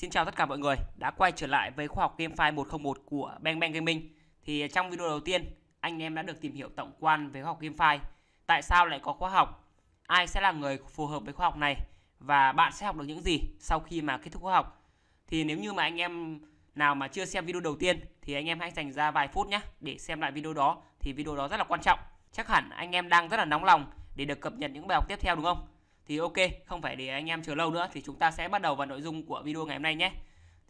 Xin chào tất cả mọi người đã quay trở lại với khoa học GameFi 101 của Bang Bang Gaming. Thì à, trong video đầu tiên, anh em đã được tìm hiểu tổng quan về khoa học GameFi, tại sao lại có khóa học, ai sẽ là người phù hợp với khoa học này và bạn sẽ học được những gì sau khi mà kết thúc khóa học. Thì nếu như mà anh em nào mà chưa xem video đầu tiên thì anh em hãy dành ra vài phút nhé để xem lại video đó thì video đó rất là quan trọng. Chắc hẳn anh em đang rất là nóng lòng để được cập nhật những bài học tiếp theo đúng không? thì ok không phải để anh em chờ lâu nữa thì chúng ta sẽ bắt đầu vào nội dung của video ngày hôm nay nhé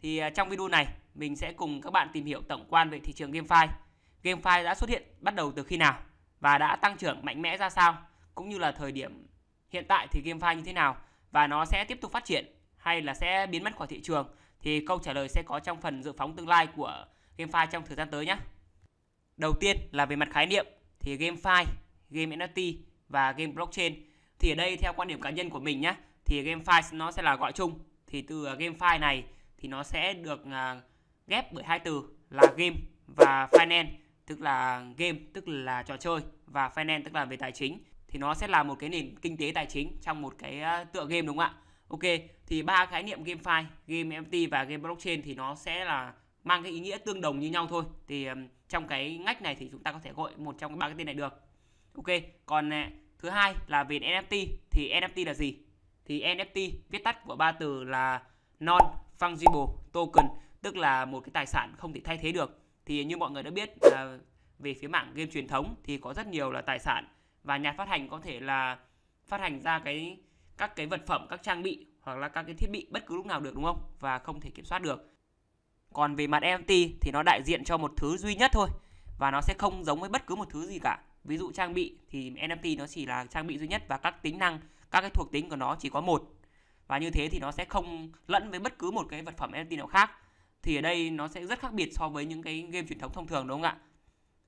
thì à, trong video này mình sẽ cùng các bạn tìm hiểu tổng quan về thị trường GameFi GameFi đã xuất hiện bắt đầu từ khi nào và đã tăng trưởng mạnh mẽ ra sao cũng như là thời điểm hiện tại thì GameFi như thế nào và nó sẽ tiếp tục phát triển hay là sẽ biến mất khỏi thị trường thì câu trả lời sẽ có trong phần dự phóng tương lai của GameFi trong thời gian tới nhé. Đầu tiên là về mặt khái niệm thì GameFi, game NFT và game blockchain thì ở đây theo quan điểm cá nhân của mình nhé thì game nó sẽ là gọi chung thì từ à, game này thì nó sẽ được à, ghép bởi hai từ là game và finance tức là game tức là trò chơi và finance tức là về tài chính thì nó sẽ là một cái nền kinh tế tài chính trong một cái à, tựa game đúng không ạ ok thì ba khái niệm game file game mt và game blockchain thì nó sẽ là mang cái ý nghĩa tương đồng như nhau thôi thì trong cái ngách này thì chúng ta có thể gọi một trong ba cái tên này được ok còn Thứ hai là về NFT thì NFT là gì? Thì NFT viết tắt của ba từ là non fungible token, tức là một cái tài sản không thể thay thế được. Thì như mọi người đã biết là về phía mạng game truyền thống thì có rất nhiều là tài sản và nhà phát hành có thể là phát hành ra cái các cái vật phẩm, các trang bị hoặc là các cái thiết bị bất cứ lúc nào được đúng không? Và không thể kiểm soát được. Còn về mặt NFT thì nó đại diện cho một thứ duy nhất thôi và nó sẽ không giống với bất cứ một thứ gì cả ví dụ trang bị thì NFT nó chỉ là trang bị duy nhất và các tính năng các cái thuộc tính của nó chỉ có một và như thế thì nó sẽ không lẫn với bất cứ một cái vật phẩm NFT nào khác thì ở đây nó sẽ rất khác biệt so với những cái game truyền thống thông thường đúng không ạ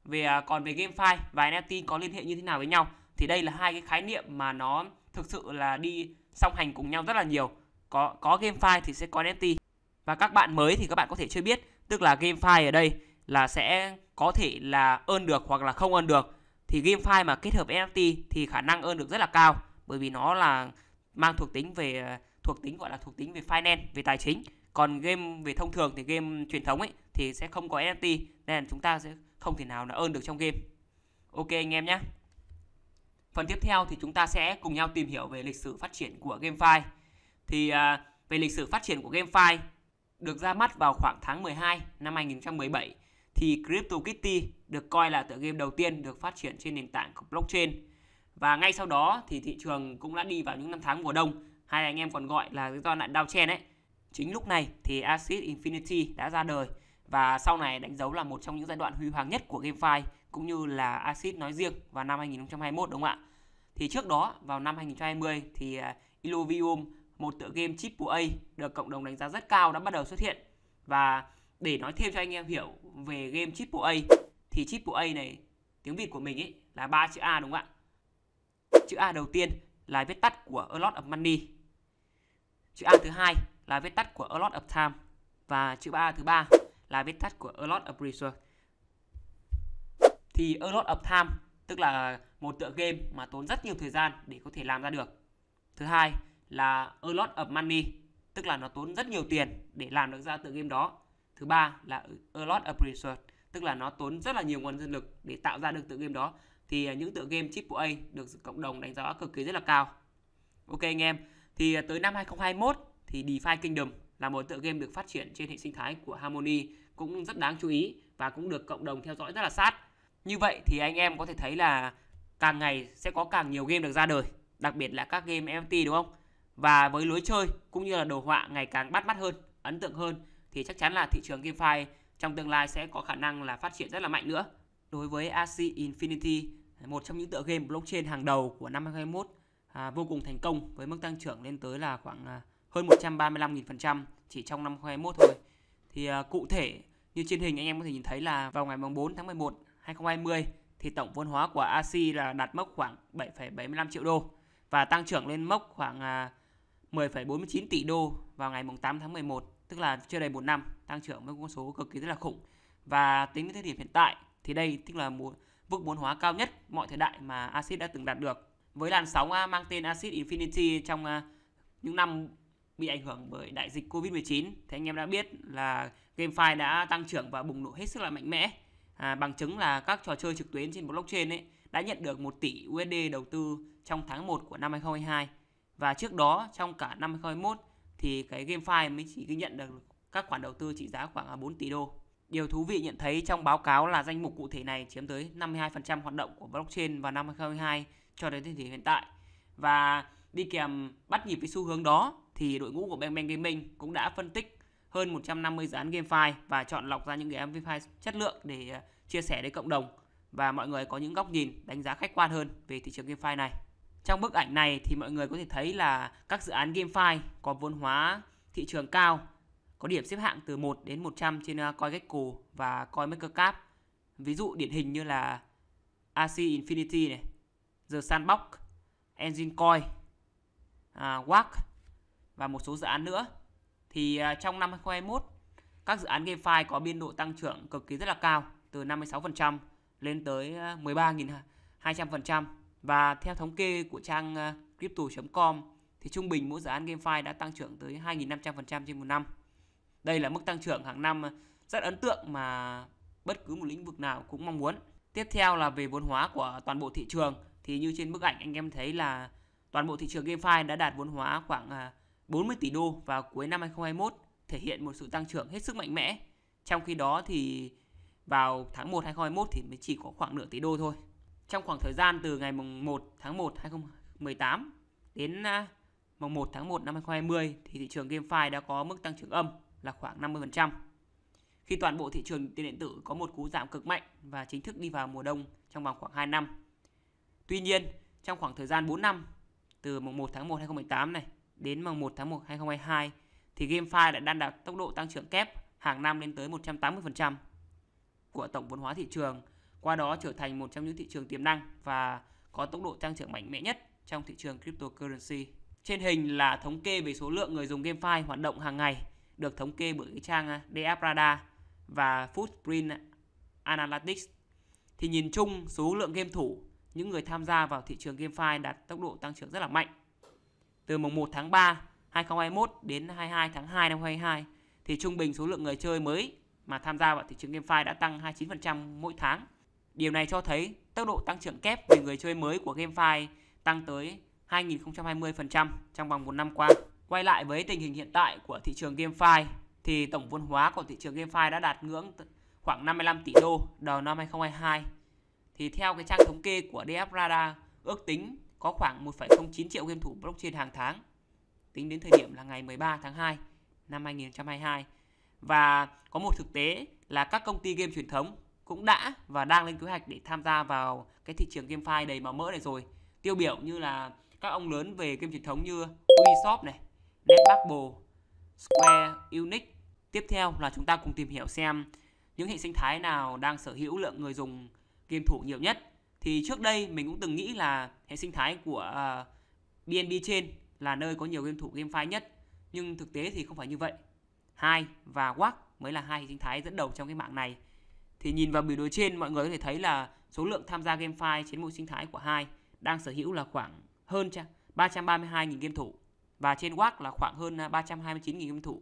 về à, còn về game file và NFT có liên hệ như thế nào với nhau thì đây là hai cái khái niệm mà nó thực sự là đi song hành cùng nhau rất là nhiều có có game file thì sẽ có NFT và các bạn mới thì các bạn có thể chưa biết tức là game file ở đây là sẽ có thể là ơn được hoặc là không ơn được thì game file mà kết hợp NFT thì khả năng earn được rất là cao bởi vì nó là mang thuộc tính về thuộc tính gọi là thuộc tính về finance về tài chính còn game về thông thường thì game truyền thống ấy thì sẽ không có NFT nên chúng ta sẽ không thể nào là earn được trong game ok anh em nhé phần tiếp theo thì chúng ta sẽ cùng nhau tìm hiểu về lịch sử phát triển của GameFi thì à, về lịch sử phát triển của GameFi được ra mắt vào khoảng tháng 12 năm 2017 thì CryptoKitty được coi là tựa game đầu tiên được phát triển trên nền tảng của blockchain. Và ngay sau đó thì thị trường cũng đã đi vào những năm tháng mùa đông, hai anh em còn gọi là cái giai đoạn downtrend ấy. Chính lúc này thì Acid Infinity đã ra đời và sau này đánh dấu là một trong những giai đoạn huy hoàng nhất của GameFi cũng như là Acid nói riêng vào năm 2021 đúng không ạ? Thì trước đó vào năm 2020 thì à, Illuvium, một tựa game chip của A được cộng đồng đánh giá rất cao đã bắt đầu xuất hiện và để nói thêm cho anh em hiểu về game Triple A thì Triple A này tiếng Việt của mình ấy là ba chữ A đúng không ạ? Chữ A đầu tiên là viết tắt của a lot of money. Chữ A thứ hai là viết tắt của a lot of time và chữ A thứ ba là viết tắt của a lot of resource. Thì a lot of time tức là một tựa game mà tốn rất nhiều thời gian để có thể làm ra được. Thứ hai là a lot of money tức là nó tốn rất nhiều tiền để làm được ra tựa game đó Thứ ba là a lot of research, tức là nó tốn rất là nhiều nguồn nhân lực để tạo ra được tựa game đó. Thì à, những tựa game triple A được cộng đồng đánh giá cực kỳ rất là cao. Ok anh em, thì à, tới năm 2021 thì DeFi Kingdom là một tựa game được phát triển trên hệ sinh thái của Harmony cũng rất đáng chú ý và cũng được cộng đồng theo dõi rất là sát. Như vậy thì anh em có thể thấy là càng ngày sẽ có càng nhiều game được ra đời, đặc biệt là các game NFT đúng không? Và với lối chơi cũng như là đồ họa ngày càng bắt mắt hơn, ấn tượng hơn thì chắc chắn là thị trường GameFi trong tương lai sẽ có khả năng là phát triển rất là mạnh nữa. Đối với Axie Infinity, một trong những tựa game blockchain hàng đầu của năm 2021 à, vô cùng thành công với mức tăng trưởng lên tới là khoảng à, hơn 135.000% chỉ trong năm 2021 thôi. Thì à, cụ thể như trên hình anh em có thể nhìn thấy là vào ngày 4 tháng 11 2020 thì tổng vốn hóa của Axie là đạt mốc khoảng 7,75 triệu đô và tăng trưởng lên mốc khoảng 10,49 à, tỷ đô vào ngày 8 tháng 11 tức là chưa đầy một năm tăng trưởng với con số cực kỳ rất là khủng và tính đến thời điểm hiện tại thì đây tức là một mức vốn hóa cao nhất mọi thời đại mà Acid đã từng đạt được với làn sóng mang tên Acid Infinity trong những năm bị ảnh hưởng bởi đại dịch Covid-19 thì anh em đã biết là GameFi đã tăng trưởng và bùng nổ hết sức là mạnh mẽ à, bằng chứng là các trò chơi trực tuyến trên blockchain ấy đã nhận được 1 tỷ USD đầu tư trong tháng 1 của năm 2022 và trước đó trong cả năm 2021 thì cái game file mới chỉ ghi nhận được các khoản đầu tư trị giá khoảng 4 à, tỷ đô. Điều thú vị nhận thấy trong báo cáo là danh mục cụ thể này chiếm tới 52% hoạt động của blockchain vào năm 2022 cho đến thời điểm hiện tại. Và đi kèm bắt nhịp với xu hướng đó thì đội ngũ của Bang Bang Gaming cũng đã phân tích hơn 150 dự án game file và chọn lọc ra những cái game file chất lượng để à, chia sẻ đến cộng đồng và mọi người có những góc nhìn đánh giá khách quan hơn về thị trường game file này. Trong bức ảnh này thì mọi người có thể thấy là các dự án GameFi có vốn hóa thị trường cao, có điểm xếp hạng từ 1 đến 100 trên uh, CoinGecko và CoinMarketCap. Ví dụ điển hình như là AC Infinity này, The Sandbox, Engine Coin, à, uh, WAC và một số dự án nữa. Thì à, trong năm 2021, các dự án GameFi có biên độ tăng trưởng cực kỳ rất là cao, từ 56% lên tới 13.200% và theo thống kê của trang ờ, crypto.com thì trung bình mỗi dự án GameFi đã tăng trưởng tới 2.500% trên một năm. Đây là mức tăng trưởng hàng năm ờ, rất ấn tượng mà bất cứ một lĩnh vực nào cũng mong muốn. Tiếp theo là về vốn hóa của toàn bộ thị trường thì như trên bức ảnh anh em thấy là toàn bộ thị trường GameFi đã đạt vốn hóa khoảng 40 ờ, tỷ đô vào cuối năm 2021, thể hiện một sự tăng trưởng hết sức mạnh mẽ. Trong khi đó thì vào tháng 1 2021 thì mới chỉ có khoảng nửa tỷ đô thôi trong khoảng thời gian từ ngày mùng 1 tháng 1 2018 đến à, mùng 1 tháng 1 năm 2020 thì thị trường GameFi đã có mức tăng trưởng âm là khoảng 50%. Khi toàn bộ thị trường tiền điện tử có một cú giảm cực mạnh và chính thức đi vào mùa đông trong vòng khoảng 2 năm. Tuy nhiên, trong khoảng thời gian 4 năm từ mùng 1 tháng 1 2018 này đến mùng 1 tháng 1 2022 thì GameFi đã đạt tốc độ tăng trưởng kép hàng năm lên tới 180% của tổng vốn hóa thị trường qua đó trở thành một trong những thị trường tiềm năng và có tốc độ tăng trưởng mạnh mẽ nhất trong thị trường cryptocurrency. Trên hình là thống kê về số lượng người dùng GameFi hoạt động hàng ngày được thống kê bởi trang à, DF Radar và Footprint Analytics. Thì nhìn chung số lượng game thủ, những người tham gia vào thị trường GameFi đạt tốc độ tăng trưởng rất là mạnh. Từ mùng 1 tháng 3 2021 đến 22 tháng 2 năm 2022 thì trung bình số lượng người chơi mới mà tham gia vào thị trường GameFi đã tăng 29% mỗi tháng Điều này cho thấy tốc độ tăng trưởng kép về người chơi mới của GameFi tăng tới 2020% trong vòng một năm qua. Quay lại với tình hình hiện tại của thị trường GameFi thì tổng vốn hóa của thị trường GameFi đã đạt ngưỡng khoảng 55 tỷ đô đầu năm 2022. Thì theo cái trang thống kê của DF Radar, ước tính có khoảng 1,09 triệu game thủ blockchain hàng tháng tính đến thời điểm là ngày 13 tháng 2 năm 2022. Và có một thực tế là các công ty game truyền thống cũng đã và đang lên kế hoạch để tham gia vào cái thị trường game file đầy màu mỡ này rồi. Tiêu biểu như là các ông lớn về game truyền thống như Ubisoft này, Netmarble, Square, Unix. Tiếp theo là chúng ta cùng tìm hiểu xem những hệ sinh thái nào đang sở hữu lượng người dùng game thủ nhiều nhất. Thì trước đây mình cũng từng nghĩ là hệ sinh thái của uh, à, BNB trên là nơi có nhiều game thủ game file nhất, nhưng thực tế thì không phải như vậy. Hai và wac mới là hai hệ sinh thái dẫn đầu trong cái mạng này thì nhìn vào biểu đồ trên mọi người có thể thấy là số lượng tham gia GameFi trên mỗi sinh thái của hai đang sở hữu là khoảng hơn 332.000 game thủ và trên WAC là khoảng hơn 329.000 à, game thủ.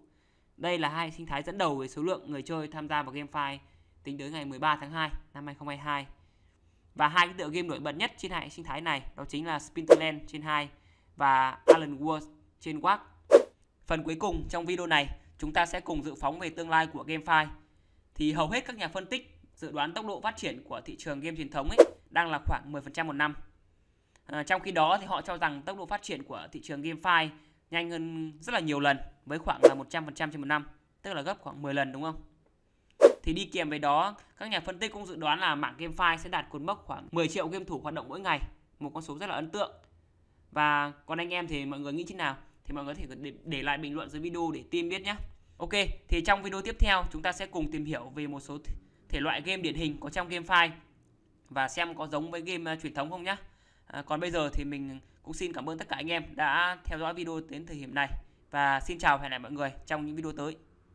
Đây là hai sinh thái dẫn đầu về số lượng người chơi tham gia vào GameFi tính tới ngày 13 tháng 2 năm 2022. Và hai cái tựa game nổi bật nhất trên hai sinh thái này đó chính là Spinterland trên 2 và Alan Wars trên WAC. Phần cuối cùng trong video này, chúng ta sẽ cùng dự phóng về tương lai của GameFi thì hầu hết các nhà phân tích dự đoán tốc độ phát triển của thị trường game truyền thống ấy đang là khoảng 10% một năm. À, trong khi đó thì họ cho rằng tốc độ phát triển của thị trường game file nhanh hơn rất là nhiều lần với khoảng là 100% trên một năm, tức là gấp khoảng 10 lần đúng không? Thì đi kèm với đó, các nhà phân tích cũng dự đoán là mạng game file sẽ đạt cột mốc khoảng 10 triệu game thủ hoạt động mỗi ngày, một con số rất là ấn tượng. Và còn anh em thì mọi người nghĩ thế nào? Thì mọi người có thể để, để lại bình luận dưới video để team biết nhé. Ok, thì trong video tiếp theo chúng ta sẽ cùng tìm hiểu về một số thể loại game điển hình có trong game file và xem có giống với game à, truyền thống không nhé. À, còn bây giờ thì mình cũng xin cảm ơn tất cả anh em đã theo dõi video đến thời điểm này và xin chào hẹn lại mọi người trong những video tới.